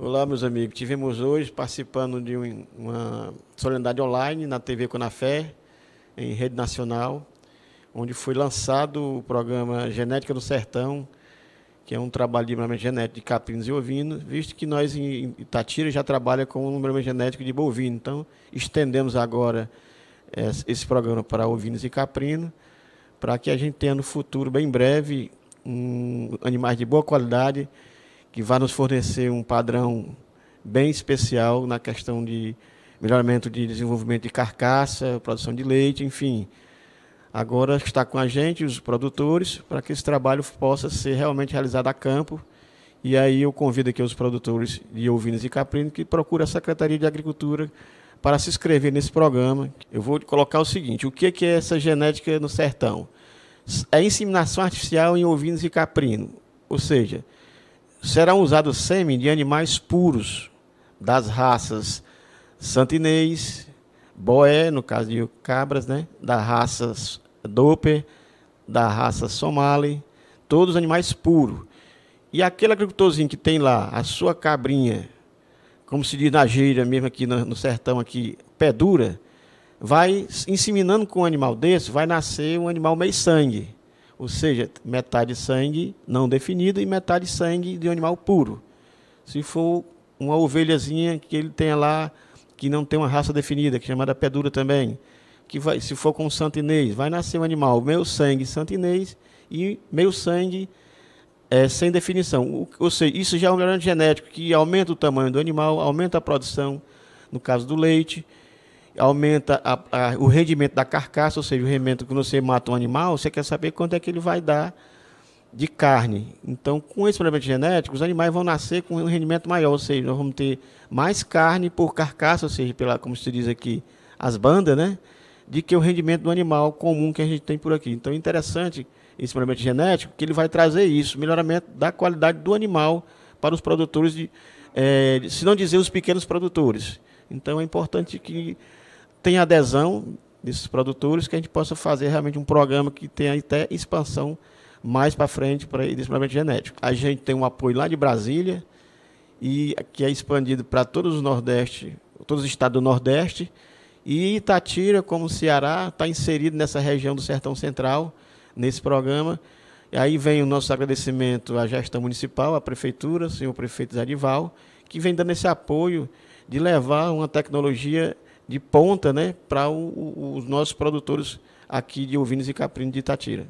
Olá, meus amigos. Tivemos hoje participando de uma solenidade online na TV Conafé, em rede nacional, onde foi lançado o programa Genética do Sertão, que é um trabalho de melhoramento genético de caprinos e ovinos, visto que nós em Itatira já trabalha com um melhoramento genético de bovino. Então, estendemos agora eh, esse programa para ovinos e caprinos, para que a gente tenha no futuro, bem breve, um, animais de boa qualidade que vai nos fornecer um padrão bem especial na questão de melhoramento de desenvolvimento de carcaça, produção de leite, enfim. Agora está com a gente, os produtores, para que esse trabalho possa ser realmente realizado a campo. E aí eu convido aqui os produtores de ovinos e caprinos que procurem a Secretaria de Agricultura para se inscrever nesse programa. Eu vou colocar o seguinte: o que é, é essa genética no sertão? É inseminação artificial em ovinos e caprino, ou seja, serão usados sêmen de animais puros das raças santinês, boé, no caso de cabras, né? da raça doper, da raça somali, todos animais puros. E aquele agricultorzinho que tem lá a sua cabrinha, como se diz na gíria mesmo aqui no, no sertão aqui, pé dura, vai inseminando com um animal desse, vai nascer um animal meio sangue. Ou seja, metade sangue não definido e metade sangue de um animal puro. Se for uma ovelhazinha que ele tenha lá, que não tem uma raça definida, que é chamada pedura também, que vai, se for com Santo Inês, vai nascer um animal, meio sangue Santo Inês e meio sangue é, sem definição. ou seja, isso já é um grande genético que aumenta o tamanho do animal, aumenta a produção, no caso do leite, aumenta a, a, o rendimento da carcaça, ou seja, o rendimento que você mata um animal, você quer saber quanto é que ele vai dar de carne. Então, com esse problema genético, os animais vão nascer com um rendimento maior, ou seja, nós vamos ter mais carne por carcaça, ou seja, pela, como se diz aqui, as bandas, né? De que o rendimento do animal comum que a gente tem por aqui. Então, é interessante esse problema genético, que ele vai trazer isso, melhoramento da qualidade do animal para os produtores, de, é, se não dizer os pequenos produtores. Então, é importante que tem adesão desses produtores, que a gente possa fazer realmente um programa que tenha até expansão mais para frente para desdobramento genético. A gente tem um apoio lá de Brasília e que é expandido para todos os Nordeste, todos os estados do Nordeste e Itatira, como Ceará, está inserido nessa região do Sertão Central nesse programa. E aí vem o nosso agradecimento à gestão municipal, à prefeitura, senhor prefeito Zadival, que vem dando esse apoio de levar uma tecnologia de ponta né, para os nossos produtores aqui de ovinos e caprinos de Itatira.